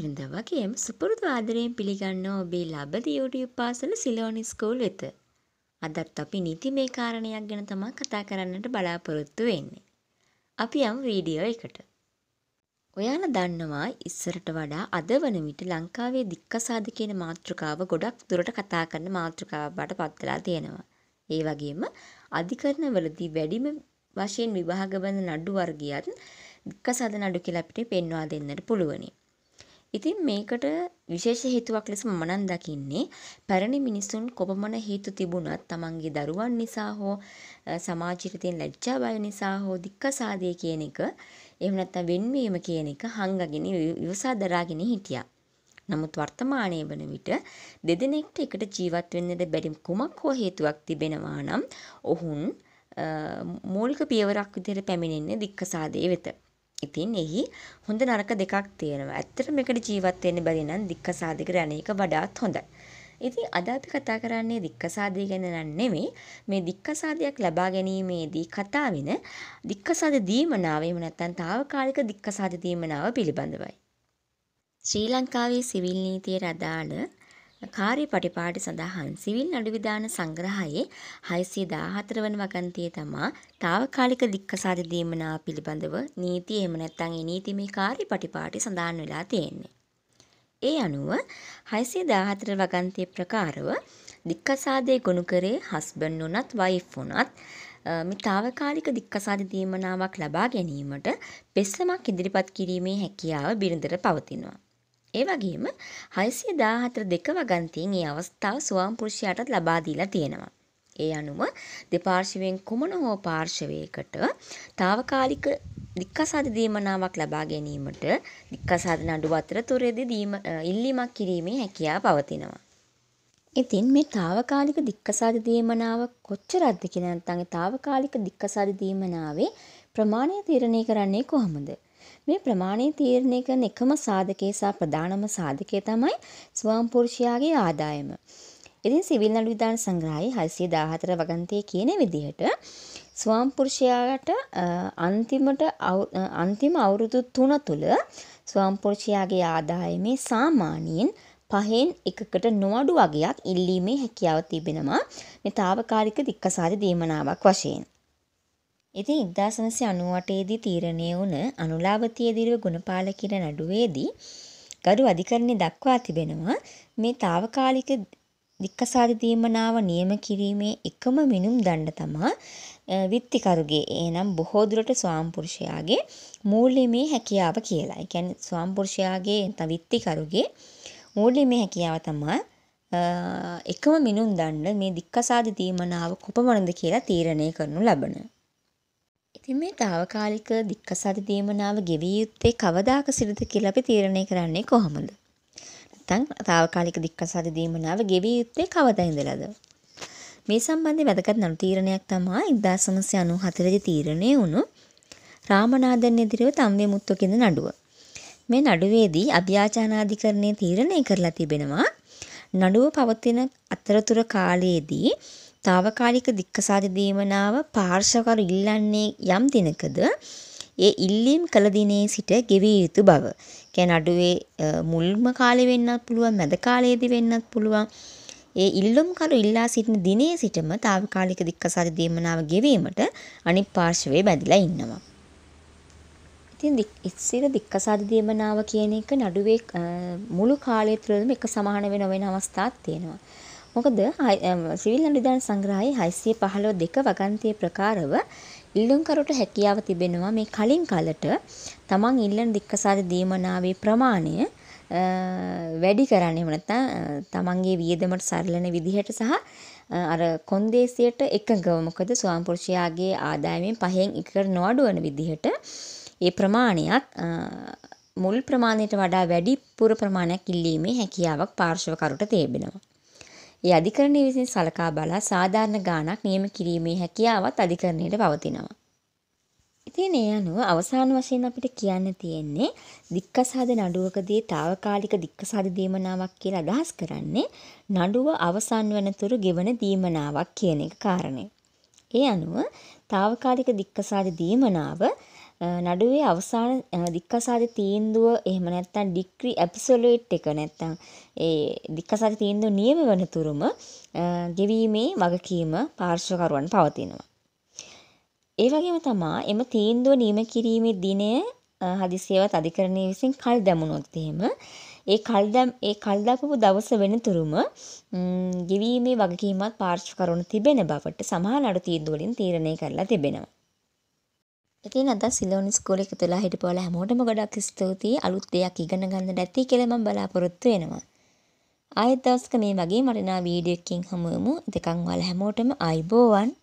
වෙනද වගේම සුපුරුදු ආදරයෙන් පිළිගන්නවා ඔබේ ලබද YouTube පාසල සිලෝනි ස්කූල් වෙත. අදත් අපි නිති මේ කාරණයක් ගැන තමා කතා කරන්නට බලාපොරොත්තු වෙන්නේ. අපි යම් වීඩියෝ එකට. ඔයාලා දන්නවා ඉස්සරට වඩා අද වන විට ලංකාවේ දික්කසාද කියන මාතෘකාව ගොඩක් දුරට කතා කරන මාතෘකාවක් බවට පත්වලා තියෙනවා. ඒ වගේම අධිකරණවලදී වැඩිම වශයෙන් විභාග බඳ නඩු වර්ගියත් දික්කසාද නඩු කියලා අපිට පෙන්වා දෙන්නට පුළුවනි. ඉතින් මේකට විශේෂ හේතුවක් ලෙස මම නම් දකින්නේ පැරණි මිනිසුන් කොපමණ හේතු තිබුණත් තමන්ගේ දරුවන් නිසා හෝ සමාජයට තියෙන ලැජ්ජා බය නිසා හෝ දික්කසාදේ කියන එක එහෙම නැත්නම් වෙන්වීම කියන එක හංගගෙන ඉවසා දරාගෙන හිටියා. නමුත් වර්තමානයේ වන විට දෙදෙනෙක්ට එකට ජීවත් වෙන්නට බැරි කුමක් හෝ හේතුවක් තිබෙනවා නම් ඔවුන් මූලික පියවරක් විදිහට පැමිණෙන්නේ දික්කසාදේ වෙත. ඉතින් එහි හොඳ නරක දෙකක් තියෙනවා. ඇත්තට මේකට ජීවත් වෙන්න බැරි නම් දික්කසාදී කරන එක වඩාත් හොඳයි. ඉතින් අද අපි කතා කරන්නේ දික්කසාදී ගැන නෙමෙයි මේ දික්කසාදයක් ලබා ගැනීමේදී කතා වෙන දික්කසාද දීමනාව එහෙම නැත්නම් తాවකාලික දික්කසාද දීමනාව පිළිබඳවයි. ශ්‍රී ලංකාවේ සිවිල් නීතියට අදාළ කාර්යපටිපාටි සඳහන් සිවිල් නඩුවිධාන සංග්‍රහයේ 614 වන වගන්තිය තමා తాවකාලික දික්කසාද දීමනාව පිළිබඳව නීති එහෙම නැත්නම් ඒ නීතිමය කාර්යපටිපාටි සඳහන් වෙලා තියෙන්නේ. ඒ අනුව 614 වගන්තිය ප්‍රකාරව දික්කසාදයේ ගොනු කරේ හස්බන්ඩ් උනත් වයිෆ් උනත් මේ తాවකාලික දික්කසාද දීමනාවක් ලබා ගැනීමට පෙස්සමක් ඉදිරිපත් කිරීමේ හැකියාව බිරිඳට පවතිනවා. ඒ වගේම 614 දෙක වගන්තියෙන් ඒ අවස්ථාව ස්වාම පුරුෂයාටත් ලබා දීලා තියෙනවා. ඒ අනුව දෙපාර්ශවයෙන් කුමන හෝ පාර්ශවයකට తాවකාලික දික්කසාද දීමනාවක් ලබා ගැනීමට දික්කසාද නඩුව අතරතුරේදී දීම ඉල්ලීමක් කිරීමේ හැකියාව පවතිනවා. ඉතින් මේ తాවකාලික දික්කසාද දීමනාව කොච්චරක්ද කියලා නැත්නම් తాවකාලික දික්කසාද දීමනාවේ ප්‍රමාණය තීරණය කරන්නේ කොහොමද? මේ ප්‍රමාණය තීරණය කරන එකම සාධකයේ සහ ප්‍රධානම සාධකය තමයි ස්වාම්පුරුෂයාගේ ආදායම. ඉතින් සිවිල් නඩු විධාන සංග්‍රහයේ 614 වගන්තිය කියන විදිහට ස්වාම්පුරුෂයාට අන්තිමට අන්තිම අවුරුදු 3 තුල ස්වාම්පුරුෂයාගේ ආදායමේ සාමාන්‍යයෙන් පහෙන් එකකට නොඅඩු වගයක් ඉල්ලීමේ හැකියාව තිබෙනවා මේ తాවකාලික දික්කසාරි දීමනාවක් වශයෙන්. ඉතින් 1998 දී තීරණය වුණ අනුලාවතී දිරුව ගුණපාල කියන නඩුවේදී ගරු අධිකරණය දක්වා තිබෙනවා මේ తాවකාලික දික්කසාද දීමනාව නියම කිරීමේ එකම මිනුම් දණ්ඩ තමා විත්තිකරුගේ එනම් බොහෝ දුරට ස්වාම්පුරුෂයාගේ මූල්‍යමය හැකියාව කියලා. ඒ කියන්නේ ස්වාම්පුරුෂයාගේ නැත්නම් විත්තිකරුගේ මූල්‍යමය හැකියාව තමා එකම මිනුම් දණ්ඩ මේ දික්කසාද දීමනාව කොපමණද කියලා තීරණය කරනු ලබන ඉතින් මේ తాවකාලික දික්කසාරි දීමනාව ගෙවිය යුත්තේ කවදාක සිටද කියලා අපි තීරණය කරන්නේ කොහොමද? නැත්නම් తాවකාලික දික්කසාරි දීමනාව ගෙවිය යුත්තේ කවදා ඉඳලාද? මේ සම්බන්ධයෙන් වැදගත් නළු තීරණයක් තමයි 1994 දී තීරණය වුණු රාමනාදන් එදිරිව තම්වේ මුත්තු කියන නඩුව. මේ නඩුවේදී අභියාචනාධිකරණය තීරණය කරලා තිබෙනවා නඩුව පවතින අතරතුර කාලයේදී తాවකාලික දික්කසාද දීමනාව පාර්ශවකරු ඉල්ලන්නේ යම් දිනකද ඒ ඉල්ලීම් කළ දිනේ සිට ගෙවිය යුතු බව. කියන්නේ අඩුවේ මුල්ම කාලේ වෙන්නත් පුළුවන් මැද කාලයේදී වෙන්නත් පුළුවන්. ඒ ඉල්ලුම්කරු ඉල්ලා සිටින දිනේ සිටම తాවකාලික දික්කසාද දීමනාව ගෙවීමට අනිත් පාර්ශවයේ බැඳලා ඉන්නවා. ඉතින් ඉස්සර දික්කසාද දීමනාව කියන එක නඩුවේ මුළු කාලය තුළම එක සමාන වෙන වෙන අවස්ථාත් තියෙනවා. මොකද සිවිල් අනුදාන සංග්‍රහයේ 612 වගන්තිය ප්‍රකාරව ඉල්ලුම්කරුට හැකියාව තිබෙනවා මේ කලින් කලට තමන් ඉල්ලන දික්කසාද දීමනාවේ ප්‍රමාණය වැඩි කරන්න එහෙම නැත්නම් තමන්ගේ වියදමට සරලන විදිහට සහ අර කොන්දේසියට එකඟව මොකද ස්වාම පුරුෂයාගේ ආදායමෙන් පහෙන් එකකට නොඅඩුවන විදිහට ඒ ප්‍රමාණයත් මුල් ප්‍රමාණයට වඩා වැඩි පුර ප්‍රමාණයක් ඉල්ලීමේ හැකියාවක් පාර්ශවකරුට තිබෙනවා. ඒ අධිකරණය විසින් සලකා බලා සාධාරණ ගාණක් නියම කිරීමේ හැකියාවත් අධිකරණයට පවතිනවා. ඉතින් ඒ අනුව අවසාන වශයෙන් අපිට කියන්න තියෙන්නේ දික්කසාද නඩුවකදී తాවකාලික දික්කසාද දීමනාවක් කියලා අදහස් කරන්නේ නඩුව අවසන් වෙනතුරු ගෙවන දීමනාවක් කියන එක කාරණේ. ඒ අනුව తాවකාලික දික්කසාද දීමනාව නඩුවේ අවසාන දික්කසාද තීන්දුව එහෙම නැත්නම් ඩික්‍රී ඇබ්සොලියුට් එක නැත්නම් ඒ දික්කසාද තීන්දුව නියම වන තුරුම ගෙවීමේ වගකීම පාර්ශ්වකරුවන් පවතිනවා. ඒ වගේම තමා එම තීන්දුව නියම කිරීමේ දිනය හදිසියේවත් අධිකරණය විසින් කල් දැමුණොත් එහෙම ඒ කල් දැම් ඒ කල් දක්වපු දවස වෙනතුරුම ගෙවීමේ වගකීමත් පාර්ශ්වකරුණු තිබෙන බවට සමහර නඩු තීන්දුවලින් තීරණය කරලා තිබෙනවා. ඉතින් අද සිලෝන් ස්කෝලේ එකතු වෙලා හිටපුවල හැමෝටම ගොඩක් ස්තුතියි අලුත් දෙයක් ඉගෙන ගන්න ඇති කියලා මම බලාපොරොත්තු වෙනවා. ආයෙත් දවසක මේ වගේ වටිනා වීඩියෝ එකකින් හමු වෙමු. ඉතකන් ඔයාලා හැමෝටම ආයිබෝවන්.